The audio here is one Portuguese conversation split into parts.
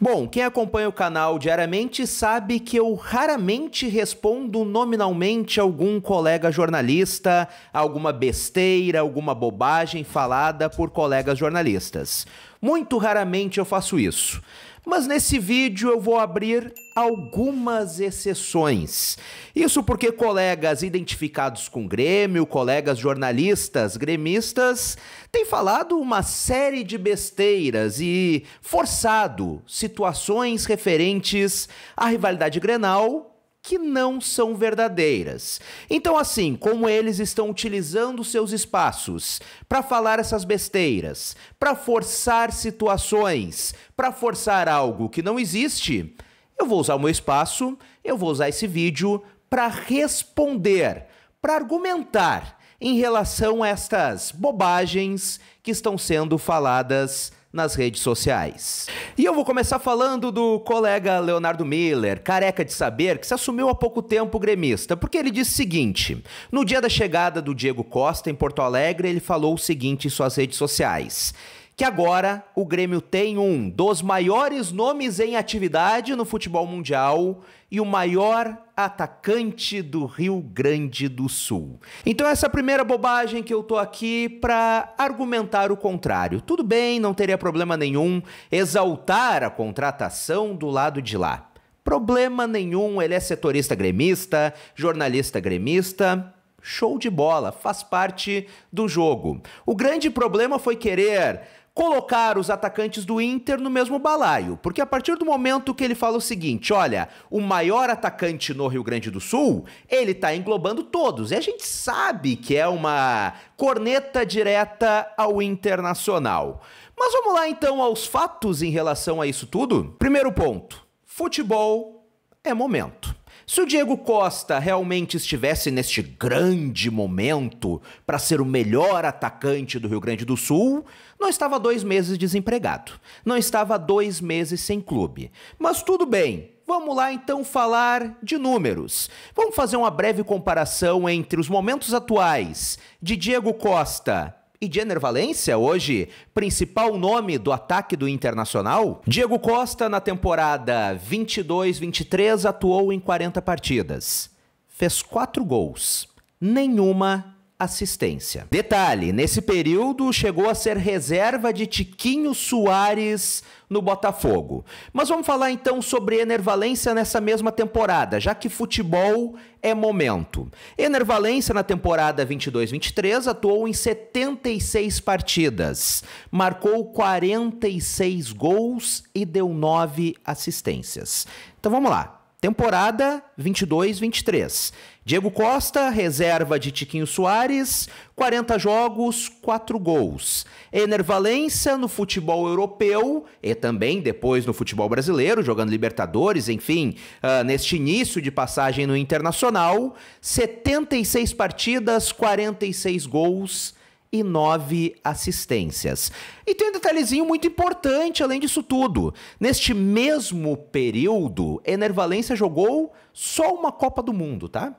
Bom, quem acompanha o canal diariamente sabe que eu raramente respondo nominalmente algum colega jornalista, alguma besteira, alguma bobagem falada por colegas jornalistas. Muito raramente eu faço isso mas nesse vídeo eu vou abrir algumas exceções. Isso porque colegas identificados com Grêmio, colegas jornalistas, gremistas, têm falado uma série de besteiras e forçado situações referentes à rivalidade Grenal que não são verdadeiras. Então, assim, como eles estão utilizando seus espaços para falar essas besteiras, para forçar situações, para forçar algo que não existe, eu vou usar o meu espaço, eu vou usar esse vídeo para responder, para argumentar em relação a estas bobagens que estão sendo faladas nas redes sociais. E eu vou começar falando do colega Leonardo Miller, careca de saber, que se assumiu há pouco tempo gremista, porque ele disse o seguinte: no dia da chegada do Diego Costa em Porto Alegre, ele falou o seguinte em suas redes sociais que agora o Grêmio tem um dos maiores nomes em atividade no futebol mundial e o maior atacante do Rio Grande do Sul. Então essa é primeira bobagem que eu tô aqui para argumentar o contrário. Tudo bem, não teria problema nenhum exaltar a contratação do lado de lá. Problema nenhum, ele é setorista gremista, jornalista gremista, Show de bola, faz parte do jogo. O grande problema foi querer colocar os atacantes do Inter no mesmo balaio, porque a partir do momento que ele fala o seguinte, olha, o maior atacante no Rio Grande do Sul, ele tá englobando todos, e a gente sabe que é uma corneta direta ao Internacional. Mas vamos lá então aos fatos em relação a isso tudo? Primeiro ponto, futebol é momento. Se o Diego Costa realmente estivesse neste grande momento para ser o melhor atacante do Rio Grande do Sul, não estava dois meses desempregado, não estava dois meses sem clube. Mas tudo bem, Vamos lá então falar de números. Vamos fazer uma breve comparação entre os momentos atuais de Diego Costa e Jenner Valência, hoje principal nome do ataque do Internacional, Diego Costa na temporada 22-23 atuou em 40 partidas. Fez 4 gols, nenhuma assistência. Detalhe, nesse período chegou a ser reserva de Tiquinho Soares no Botafogo. Mas vamos falar então sobre Enervalência nessa mesma temporada, já que futebol é momento. Enervalência na temporada 22-23 atuou em 76 partidas, marcou 46 gols e deu 9 assistências. Então vamos lá. Temporada 22-23. Diego Costa, reserva de Tiquinho Soares, 40 jogos, 4 gols. Ener Valência no futebol europeu e também depois no futebol brasileiro, jogando Libertadores, enfim, uh, neste início de passagem no Internacional, 76 partidas, 46 gols e nove assistências. E tem um detalhezinho muito importante além disso tudo. Neste mesmo período, Enervalência jogou só uma Copa do Mundo, tá?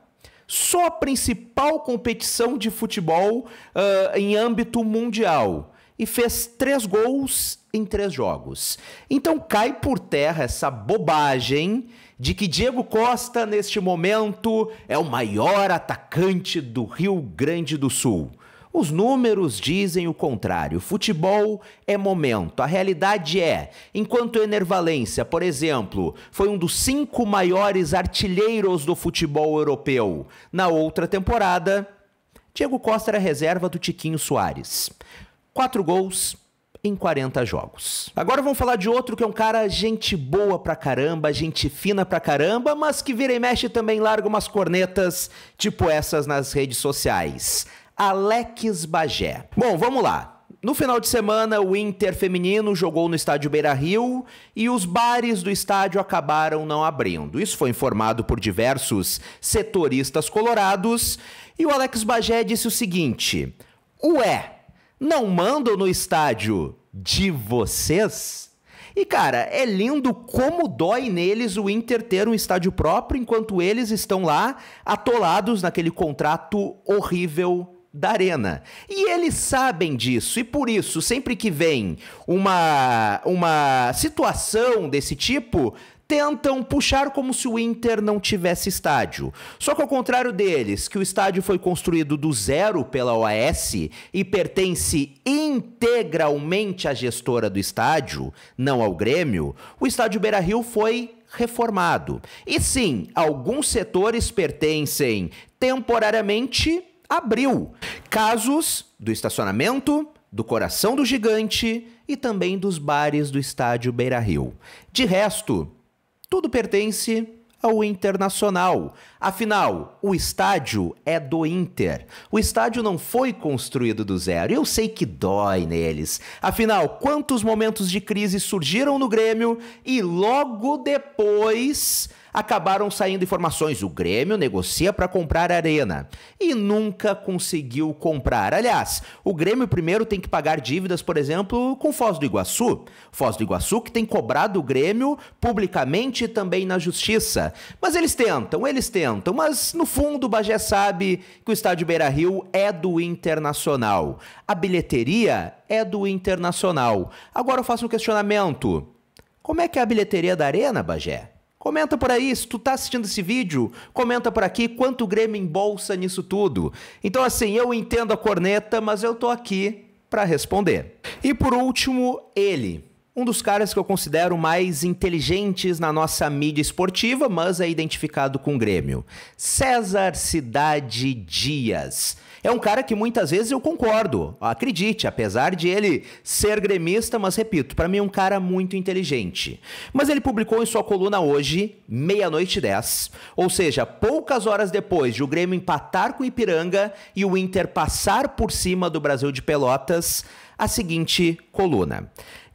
só a principal competição de futebol uh, em âmbito mundial e fez três gols em três jogos. Então cai por terra essa bobagem de que Diego Costa, neste momento, é o maior atacante do Rio Grande do Sul. Os números dizem o contrário. Futebol é momento. A realidade é, enquanto o Valência, por exemplo, foi um dos cinco maiores artilheiros do futebol europeu na outra temporada, Diego Costa era reserva do Tiquinho Soares. Quatro gols, em 40 jogos. Agora vamos falar de outro que é um cara gente boa pra caramba, gente fina pra caramba, mas que vira e mexe também larga umas cornetas tipo essas nas redes sociais. Alex Bagé. Bom, vamos lá. No final de semana, o Inter feminino jogou no estádio Beira Rio e os bares do estádio acabaram não abrindo. Isso foi informado por diversos setoristas colorados e o Alex Bagé disse o seguinte: Ué, não mandam no estádio de vocês? E cara, é lindo como dói neles o Inter ter um estádio próprio enquanto eles estão lá atolados naquele contrato horrível da arena. E eles sabem disso, e por isso, sempre que vem uma, uma situação desse tipo, tentam puxar como se o Inter não tivesse estádio. Só que ao contrário deles, que o estádio foi construído do zero pela OAS e pertence integralmente à gestora do estádio, não ao Grêmio, o estádio Beira-Rio foi reformado. E sim, alguns setores pertencem temporariamente abriu casos do estacionamento, do coração do gigante e também dos bares do estádio Beira Rio. De resto, tudo pertence ao Internacional. Afinal, o estádio é do Inter. O estádio não foi construído do zero. Eu sei que dói neles. Afinal, quantos momentos de crise surgiram no Grêmio e logo depois acabaram saindo informações. O Grêmio negocia para comprar a Arena e nunca conseguiu comprar. Aliás, o Grêmio primeiro tem que pagar dívidas, por exemplo, com Foz do Iguaçu. Foz do Iguaçu que tem cobrado o Grêmio publicamente e também na justiça. Mas eles tentam, eles tentam, mas no fundo o Bagé sabe que o estádio Beira-Rio é do Internacional. A bilheteria é do Internacional. Agora eu faço um questionamento. Como é que é a bilheteria da Arena, Bagé? Comenta por aí, se tu tá assistindo esse vídeo, comenta por aqui quanto o Grêmio embolsa nisso tudo. Então assim, eu entendo a corneta, mas eu tô aqui para responder. E por último, ele, um dos caras que eu considero mais inteligentes na nossa mídia esportiva, mas é identificado com o Grêmio. César Cidade Dias. É um cara que muitas vezes eu concordo, acredite, apesar de ele ser gremista, mas repito, para mim é um cara muito inteligente. Mas ele publicou em sua coluna hoje, meia-noite 10, ou seja, poucas horas depois de o Grêmio empatar com o Ipiranga e o Inter passar por cima do Brasil de Pelotas, a seguinte coluna.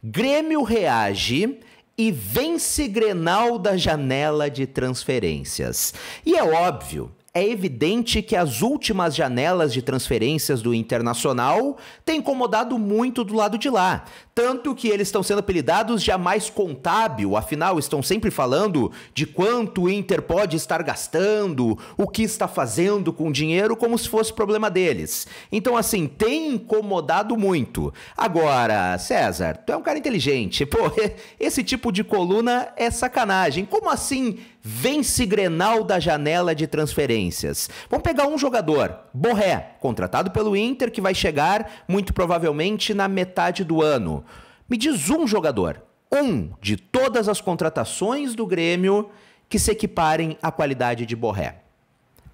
Grêmio reage e vence Grenal da janela de transferências. E é óbvio, é evidente que as últimas janelas de transferências do Internacional têm incomodado muito do lado de lá. Tanto que eles estão sendo apelidados de a mais contábil, afinal, estão sempre falando de quanto o Inter pode estar gastando, o que está fazendo com o dinheiro, como se fosse problema deles. Então, assim, tem incomodado muito. Agora, César, tu é um cara inteligente. Pô, esse tipo de coluna é sacanagem. Como assim? Vence Grenal da janela de transferências. Vamos pegar um jogador, Borré, contratado pelo Inter, que vai chegar muito provavelmente na metade do ano. Me diz um jogador, um de todas as contratações do Grêmio que se equiparem à qualidade de Borré.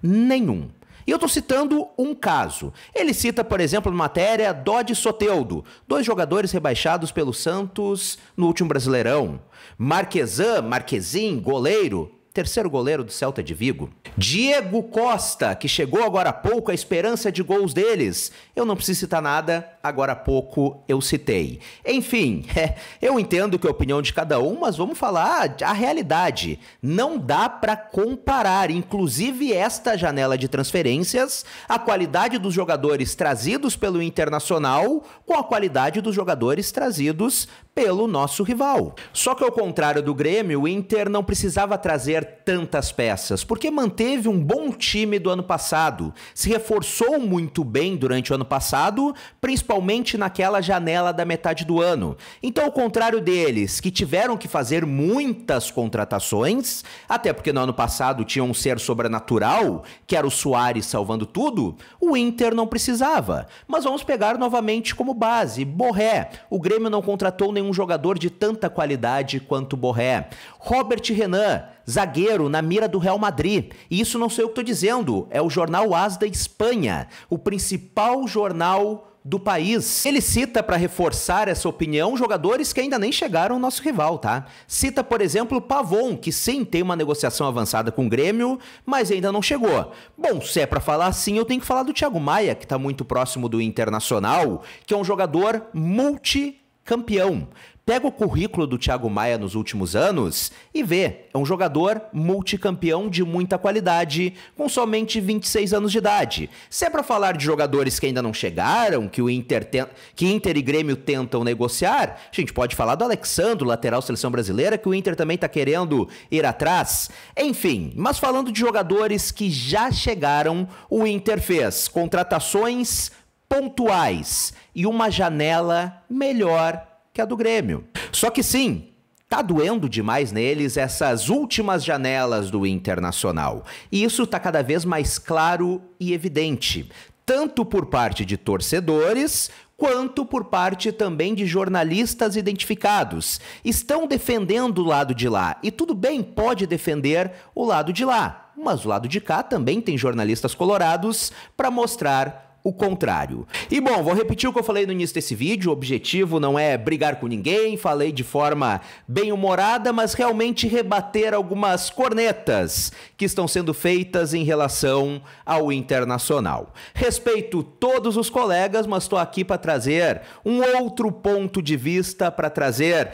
Nenhum. E eu estou citando um caso. Ele cita, por exemplo, na matéria dodge Soteudo, dois jogadores rebaixados pelo Santos no último Brasileirão. Marquesan, Marquezin, goleiro, terceiro goleiro do Celta de Vigo. Diego Costa, que chegou agora há pouco, a esperança de gols deles. Eu não preciso citar nada, agora há pouco eu citei. Enfim, é, eu entendo que é a opinião de cada um, mas vamos falar a realidade. Não dá para comparar, inclusive esta janela de transferências, a qualidade dos jogadores trazidos pelo Internacional com a qualidade dos jogadores trazidos pelo nosso rival. Só que ao contrário do Grêmio, o Inter não precisava trazer tantas peças, porque manteve um bom time do ano passado, se reforçou muito bem durante o ano passado, principalmente naquela janela da metade do ano. Então, ao contrário deles, que tiveram que fazer muitas contratações, até porque no ano passado tinha um ser sobrenatural, que era o Soares salvando tudo, o Inter não precisava. Mas vamos pegar novamente como base Borré. O Grêmio não contratou nenhum tem um jogador de tanta qualidade quanto Borré. Robert Renan, zagueiro na mira do Real Madrid. E isso não sei eu que estou dizendo, é o jornal AS da Espanha, o principal jornal do país. Ele cita, para reforçar essa opinião, jogadores que ainda nem chegaram ao nosso rival, tá? Cita, por exemplo, Pavon, que sim tem uma negociação avançada com o Grêmio, mas ainda não chegou. Bom, se é para falar assim, eu tenho que falar do Thiago Maia, que tá muito próximo do Internacional, que é um jogador multi campeão. Pega o currículo do Thiago Maia nos últimos anos e vê. É um jogador multicampeão de muita qualidade, com somente 26 anos de idade. Se é para falar de jogadores que ainda não chegaram, que o Inter que Inter e Grêmio tentam negociar, a gente pode falar do Alexandre lateral seleção brasileira, que o Inter também tá querendo ir atrás. Enfim, mas falando de jogadores que já chegaram, o Inter fez contratações pontuais e uma janela melhor que a do Grêmio. Só que sim, tá doendo demais neles essas últimas janelas do Internacional. E isso tá cada vez mais claro e evidente, tanto por parte de torcedores quanto por parte também de jornalistas identificados. Estão defendendo o lado de lá, e tudo bem, pode defender o lado de lá, mas o lado de cá também tem jornalistas colorados para mostrar o contrário. E bom, vou repetir o que eu falei no início desse vídeo: o objetivo não é brigar com ninguém, falei de forma bem humorada, mas realmente rebater algumas cornetas que estão sendo feitas em relação ao internacional. Respeito todos os colegas, mas estou aqui para trazer um outro ponto de vista, para trazer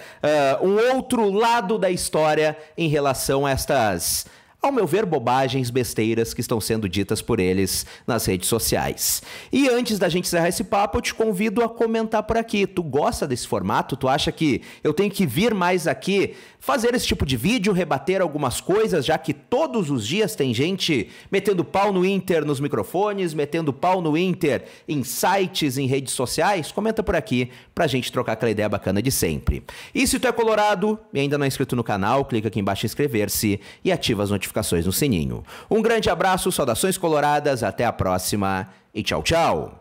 uh, um outro lado da história em relação a estas ao meu ver, bobagens, besteiras que estão sendo ditas por eles nas redes sociais. E antes da gente encerrar esse papo, eu te convido a comentar por aqui. Tu gosta desse formato? Tu acha que eu tenho que vir mais aqui fazer esse tipo de vídeo, rebater algumas coisas, já que todos os dias tem gente metendo pau no Inter nos microfones, metendo pau no Inter em sites, em redes sociais? Comenta por aqui a gente trocar aquela ideia bacana de sempre. E se tu é colorado e ainda não é inscrito no canal, clica aqui embaixo em inscrever-se e ativa as notificações no sininho. Um grande abraço, saudações coloradas, até a próxima e tchau, tchau!